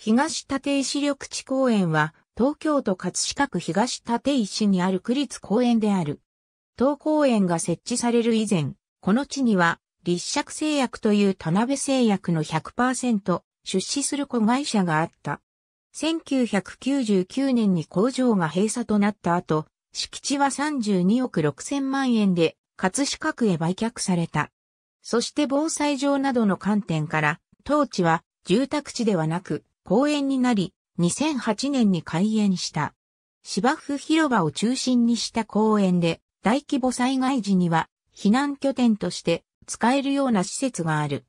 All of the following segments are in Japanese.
東立石緑地公園は、東京都葛飾区東立石にある区立公園である。当公園が設置される以前、この地には、立石製薬という田辺製薬の100%出資する子会社があった。1999年に工場が閉鎖となった後、敷地は32億6千万円で、葛飾区へ売却された。そして防災上などの観点から、当地は住宅地ではなく、公園になり、2008年に開園した。芝生広場を中心にした公園で、大規模災害時には避難拠点として使えるような施設がある。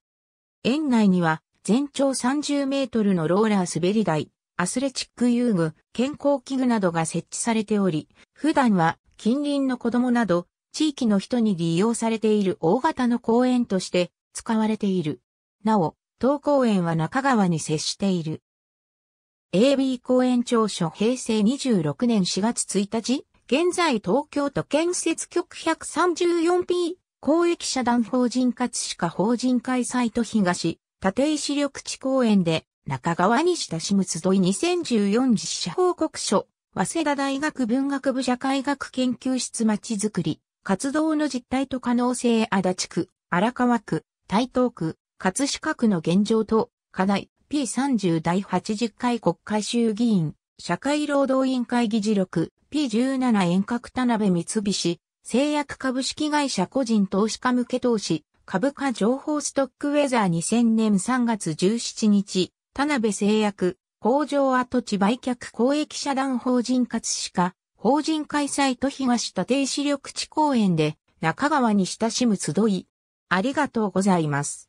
園内には全長30メートルのローラー滑り台、アスレチック遊具、健康器具などが設置されており、普段は近隣の子供など地域の人に利用されている大型の公園として使われている。なお、当公園は中川に接している。AB 公園庁所平成26年4月1日、現在東京都建設局 134P 公益社団法人葛飾法人会サイト東、立石緑地公園で中川西田氏む集い2014実施報告書、早稲田大学文学部社会学研究室まちづくり、活動の実態と可能性足立区、荒川区、台東区、葛飾区の現状と課題、P30 第80回国会衆議院、社会労働委員会議事録、P17 遠隔田辺三菱、製薬株式会社個人投資家向け投資、株価情報ストックウェザー2000年3月17日、田辺製薬、工場跡地売却公益社団法人葛飾、法人開催と東立石緑地公園で、中川に親しむ集い。ありがとうございます。